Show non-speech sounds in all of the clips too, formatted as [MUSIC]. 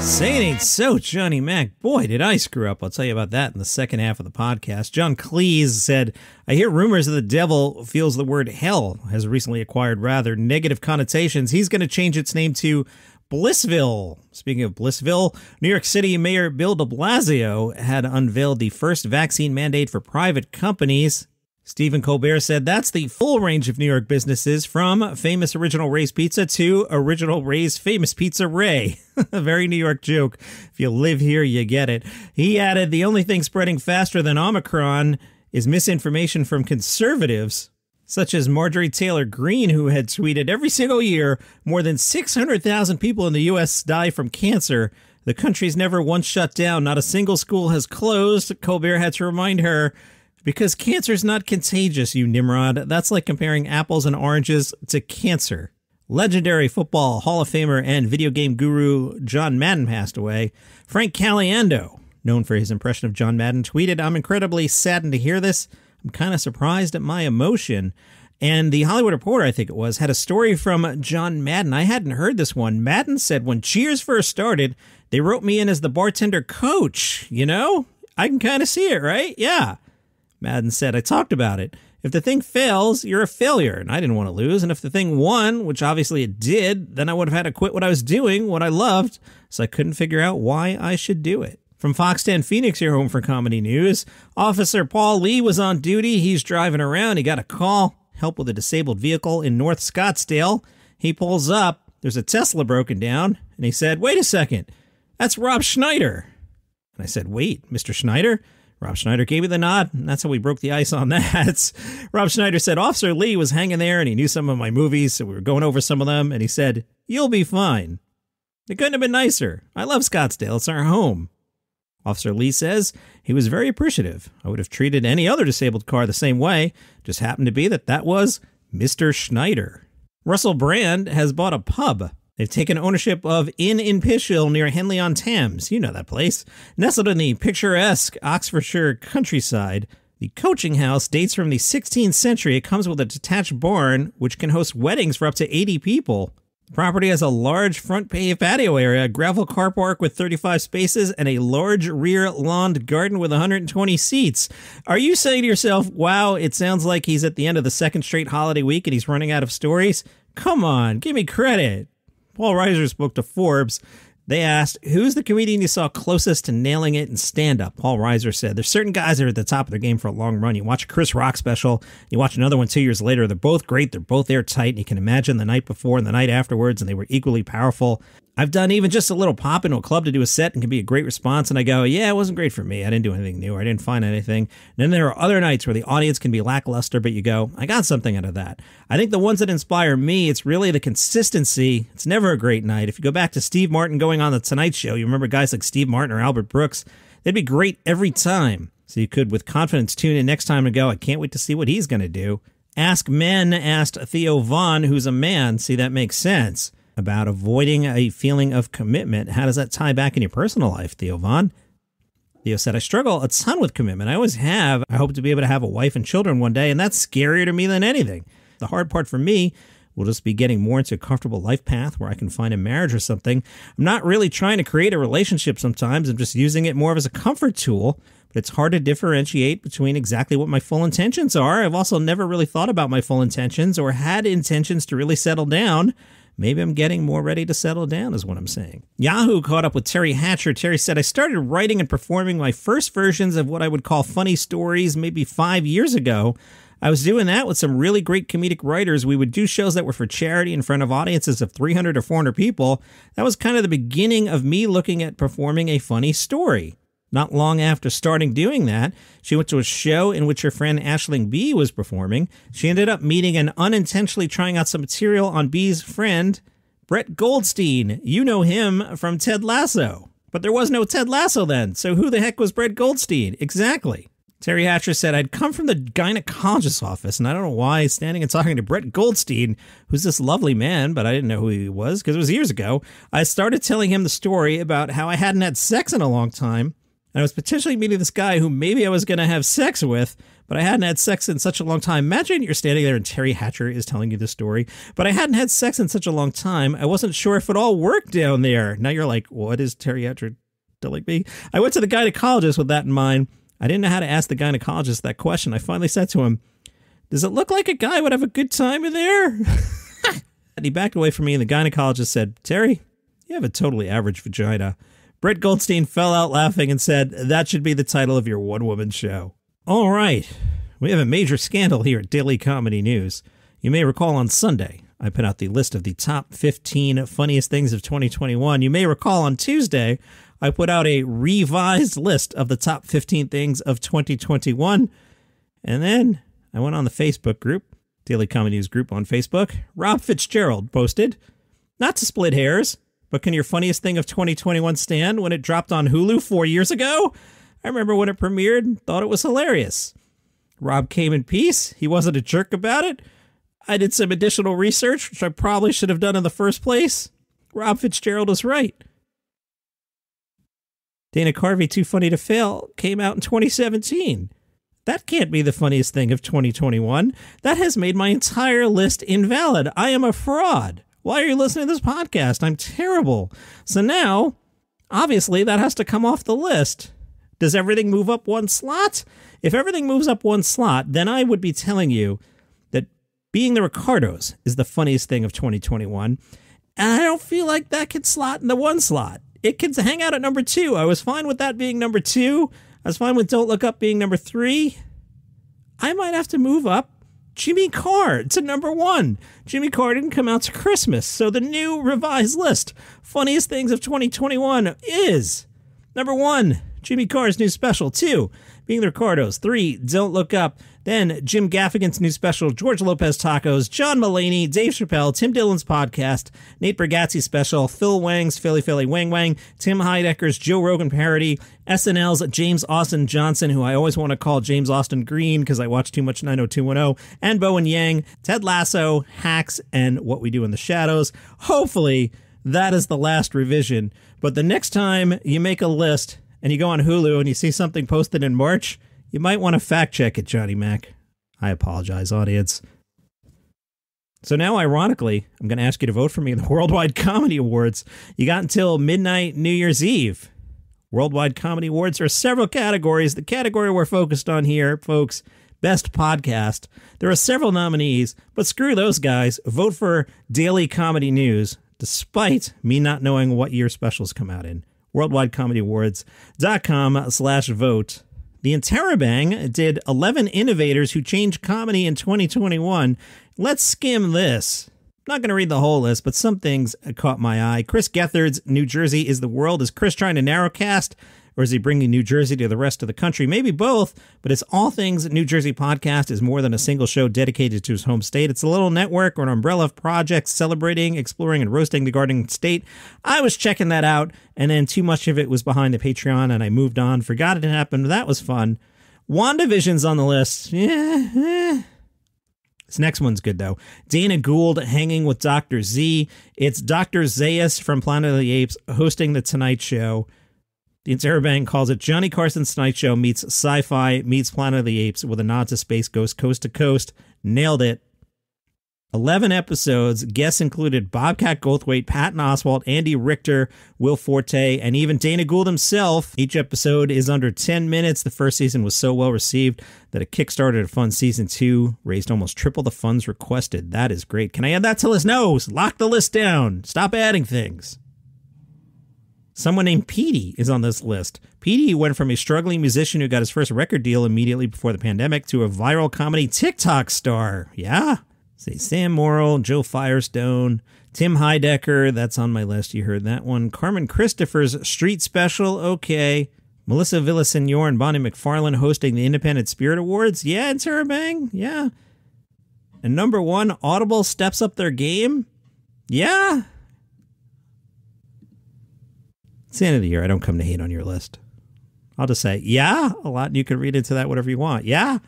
Say it ain't so, Johnny Mac. Boy, did I screw up. I'll tell you about that in the second half of the podcast. John Cleese said, I hear rumors that the devil feels the word hell has recently acquired rather negative connotations. He's going to change its name to Blissville. Speaking of Blissville, New York City Mayor Bill de Blasio had unveiled the first vaccine mandate for private companies. Stephen Colbert said that's the full range of New York businesses from famous original Ray's Pizza to original Ray's famous pizza Ray. [LAUGHS] A very New York joke. If you live here, you get it. He added the only thing spreading faster than Omicron is misinformation from conservatives such as Marjorie Taylor Greene, who had tweeted every single year more than 600,000 people in the U.S. die from cancer. The country's never once shut down, not a single school has closed. Colbert had to remind her because cancer's not contagious, you Nimrod. That's like comparing apples and oranges to cancer. Legendary football Hall of Famer and video game guru John Madden passed away. Frank Caliendo, known for his impression of John Madden, tweeted, I'm incredibly saddened to hear this. I'm kind of surprised at my emotion. And the Hollywood Reporter, I think it was, had a story from John Madden. I hadn't heard this one. Madden said when Cheers first started, they wrote me in as the bartender coach. You know, I can kind of see it, right? Yeah. Madden said, I talked about it. If the thing fails, you're a failure, and I didn't want to lose. And if the thing won, which obviously it did, then I would have had to quit what I was doing, what I loved, so I couldn't figure out why I should do it. From Fox 10 Phoenix, your home for comedy news. Officer Paul Lee was on duty. He's driving around. He got a call, help with a disabled vehicle in North Scottsdale. He pulls up. There's a Tesla broken down, and he said, Wait a second, that's Rob Schneider. And I said, Wait, Mr. Schneider? Rob Schneider gave me the nod, and that's how we broke the ice on [LAUGHS] that. Rob Schneider said, Officer Lee was hanging there and he knew some of my movies, so we were going over some of them, and he said, You'll be fine. It couldn't have been nicer. I love Scottsdale, it's our home. Officer Lee says he was very appreciative. I would have treated any other disabled car the same way. Just happened to be that that was Mr. Schneider. Russell Brand has bought a pub. They've taken ownership of Inn in Pishill near Henley on Thames. You know that place. Nestled in the picturesque Oxfordshire countryside, the coaching house dates from the 16th century. It comes with a detached barn, which can host weddings for up to 80 people. The property has a large front paved patio area, gravel car park with 35 spaces, and a large rear lawned garden with 120 seats. Are you saying to yourself, wow, it sounds like he's at the end of the second straight holiday week and he's running out of stories? Come on, give me credit. Paul Reiser spoke to Forbes. They asked, Who's the comedian you saw closest to nailing it in stand up? Paul Reiser said, There's certain guys that are at the top of their game for a long run. You watch a Chris Rock special, you watch another one two years later. They're both great, they're both airtight, and you can imagine the night before and the night afterwards, and they were equally powerful. I've done even just a little pop into a club to do a set and can be a great response. And I go, yeah, it wasn't great for me. I didn't do anything new. I didn't find anything. And then there are other nights where the audience can be lackluster, but you go, I got something out of that. I think the ones that inspire me, it's really the consistency. It's never a great night. If you go back to Steve Martin going on the Tonight Show, you remember guys like Steve Martin or Albert Brooks, they'd be great every time. So you could, with confidence, tune in next time and go, I can't wait to see what he's going to do. Ask Men asked Theo Vaughn, who's a man. See, that makes sense about avoiding a feeling of commitment. How does that tie back in your personal life, Theo Vaughn? Theo said, I struggle a ton with commitment. I always have. I hope to be able to have a wife and children one day, and that's scarier to me than anything. The hard part for me will just be getting more into a comfortable life path where I can find a marriage or something. I'm not really trying to create a relationship sometimes, I'm just using it more of as a comfort tool. But it's hard to differentiate between exactly what my full intentions are. I've also never really thought about my full intentions or had intentions to really settle down. Maybe I'm getting more ready to settle down, is what I'm saying. Yahoo caught up with Terry Hatcher. Terry said, I started writing and performing my first versions of what I would call funny stories maybe five years ago. I was doing that with some really great comedic writers. We would do shows that were for charity in front of audiences of 300 or 400 people. That was kind of the beginning of me looking at performing a funny story. Not long after starting doing that, she went to a show in which her friend Ashling B was performing. She ended up meeting and unintentionally trying out some material on B's friend, Brett Goldstein. You know him from Ted Lasso. But there was no Ted Lasso then, so who the heck was Brett Goldstein? Exactly. Terry Hatcher said, I'd come from the gynecologist's office, and I don't know why standing and talking to Brett Goldstein, who's this lovely man, but I didn't know who he was because it was years ago. I started telling him the story about how I hadn't had sex in a long time, and I was potentially meeting this guy who maybe I was going to have sex with, but I hadn't had sex in such a long time. Imagine you're standing there and Terry Hatcher is telling you this story, but I hadn't had sex in such a long time. I wasn't sure if it all worked down there. Now you're like, what is Terry Hatcher telling me? I went to the gynecologist with that in mind. I didn't know how to ask the gynecologist that question. I finally said to him, does it look like a guy would have a good time in there? [LAUGHS] and he backed away from me, and the gynecologist said, Terry, you have a totally average vagina. Brett Goldstein fell out laughing and said, That should be the title of your one woman show. All right. We have a major scandal here at Daily Comedy News. You may recall on Sunday, I put out the list of the top 15 funniest things of 2021. You may recall on Tuesday, I put out a revised list of the top 15 things of 2021. And then I went on the Facebook group, Daily Comedy News group on Facebook. Rob Fitzgerald posted, not to split hairs, but can your funniest thing of 2021 stand when it dropped on Hulu four years ago? I remember when it premiered and thought it was hilarious. Rob came in peace. He wasn't a jerk about it. I did some additional research, which I probably should have done in the first place. Rob Fitzgerald was right. Dana Carvey, Too Funny to Fail, came out in 2017. That can't be the funniest thing of 2021. That has made my entire list invalid. I am a fraud. Why are you listening to this podcast? I'm terrible. So now, obviously, that has to come off the list. Does everything move up one slot? If everything moves up one slot, then I would be telling you that being the Ricardos is the funniest thing of 2021. And I don't feel like that could slot in the one slot. It could hang out at number two. I was fine with that being number two. I was fine with Don't Look Up being number three. I might have to move up Jimmy Carr. to number one. Jimmy Carr didn't come out to Christmas. So the new revised list, funniest things of 2021, is number one, Jimmy Carr's new special, two, being the Ricardos, three, Don't Look Up, then Jim Gaffigan's new special, George Lopez Tacos, John Mullaney, Dave Chappelle, Tim Dillon's podcast, Nate Bargatze special, Phil Wang's Philly Philly Wang Wang, Tim Heidecker's Joe Rogan parody, SNL's James Austin Johnson, who I always want to call James Austin Green because I watch too much 90210, and Bowen Yang, Ted Lasso, Hacks, and What We Do in the Shadows. Hopefully, that is the last revision. But the next time you make a list, and you go on Hulu and you see something posted in March, you might want to fact check it, Johnny Mac. I apologize, audience. So now, ironically, I'm going to ask you to vote for me in the [LAUGHS] Worldwide Comedy Awards. You got until midnight New Year's Eve. Worldwide Comedy Awards are several categories. The category we're focused on here, folks, Best Podcast. There are several nominees, but screw those guys. Vote for Daily Comedy News, despite me not knowing what year specials come out in worldwidecomedyawards.com slash vote. The Interrobang did 11 innovators who changed comedy in 2021. Let's skim this. I'm not going to read the whole list, but some things caught my eye. Chris Gethard's New Jersey is the World is Chris trying to narrowcast or is he bringing New Jersey to the rest of the country? Maybe both, but it's all things New Jersey podcast is more than a single show dedicated to his home state. It's a little network or an umbrella of projects celebrating, exploring, and roasting the Garden State. I was checking that out, and then too much of it was behind the Patreon, and I moved on, forgot it happened. That was fun. WandaVision's on the list. Yeah. yeah. This next one's good though. Dana Gould hanging with Dr. Z. It's Dr. Zayas from Planet of the Apes hosting the Tonight Show. The Sarabang calls it Johnny Carson's Tonight Show meets sci fi meets Planet of the Apes with a nod to Space Ghost Coast to Coast. Nailed it. 11 episodes. Guests included Bobcat Goldthwait, Patton Oswalt, Andy Richter, Will Forte, and even Dana Gould himself. Each episode is under 10 minutes. The first season was so well received that it kickstarted a fund season two, raised almost triple the funds requested. That is great. Can I add that to list? No, lock the list down. Stop adding things. Someone named Petey is on this list. Petey went from a struggling musician who got his first record deal immediately before the pandemic to a viral comedy TikTok star. Yeah. Say Sam Morrill, Joe Firestone, Tim Heidecker. That's on my list. You heard that one. Carmen Christopher's Street Special. Okay. Melissa Villasenor and Bonnie McFarlane hosting the Independent Spirit Awards. Yeah, it's her bang. Yeah. And number one, Audible steps up their game. Yeah. It's the end of the year. I don't come to hate on your list. I'll just say, yeah, a lot. And you can read into that whatever you want. Yeah.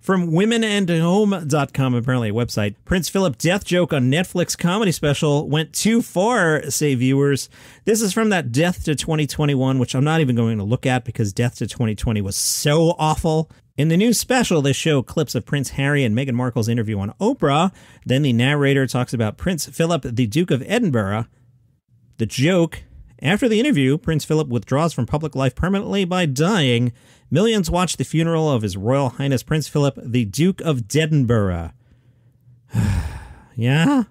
From womenandhome.com, apparently a website, Prince Philip death joke on Netflix comedy special went too far, say viewers. This is from that Death to 2021, which I'm not even going to look at because Death to 2020 was so awful. In the new special, they show clips of Prince Harry and Meghan Markle's interview on Oprah. Then the narrator talks about Prince Philip, the Duke of Edinburgh. The joke after the interview, Prince Philip withdraws from public life permanently by dying. Millions watch the funeral of His Royal Highness Prince Philip, the Duke of Edinburgh. [SIGHS] yeah?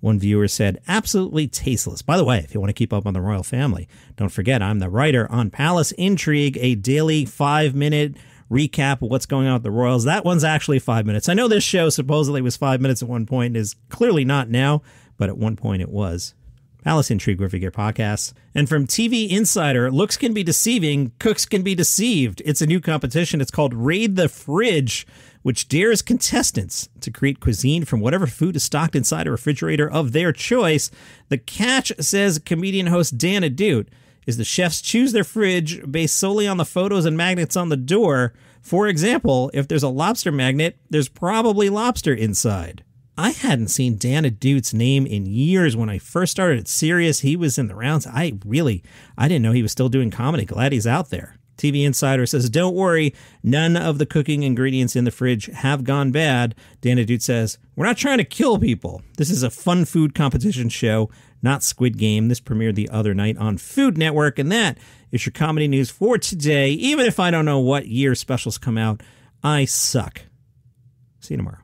One viewer said, absolutely tasteless. By the way, if you want to keep up on the royal family, don't forget I'm the writer on Palace Intrigue, a daily five minute recap of what's going on with the royals. That one's actually five minutes. I know this show supposedly was five minutes at one point and is clearly not now, but at one point it was. Alice Intrigue with your Podcast. podcasts. And from TV Insider, looks can be deceiving, cooks can be deceived. It's a new competition. It's called Raid the Fridge, which dares contestants to create cuisine from whatever food is stocked inside a refrigerator of their choice. The catch, says comedian host Dana Dude, is the chefs choose their fridge based solely on the photos and magnets on the door. For example, if there's a lobster magnet, there's probably lobster inside. I hadn't seen Dana Dude's name in years. When I first started at Sirius, he was in the rounds. I really, I didn't know he was still doing comedy. Glad he's out there. TV Insider says, Don't worry, none of the cooking ingredients in the fridge have gone bad. Dana Dude says, We're not trying to kill people. This is a fun food competition show, not Squid Game. This premiered the other night on Food Network. And that is your comedy news for today. Even if I don't know what year specials come out, I suck. See you tomorrow.